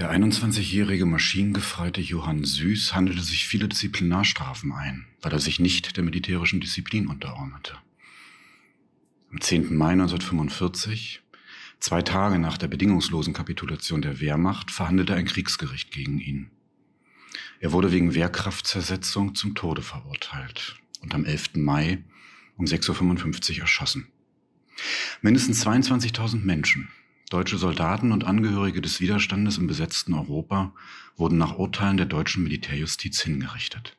Der 21-jährige Maschinengefreite Johann Süß handelte sich viele Disziplinarstrafen ein, weil er sich nicht der militärischen Disziplin unterordnete. Am 10. Mai 1945, zwei Tage nach der bedingungslosen Kapitulation der Wehrmacht, verhandelte ein Kriegsgericht gegen ihn. Er wurde wegen Wehrkraftzersetzung zum Tode verurteilt und am 11. Mai um 6.55 Uhr erschossen. Mindestens 22.000 Menschen, Deutsche Soldaten und Angehörige des Widerstandes im besetzten Europa wurden nach Urteilen der deutschen Militärjustiz hingerichtet.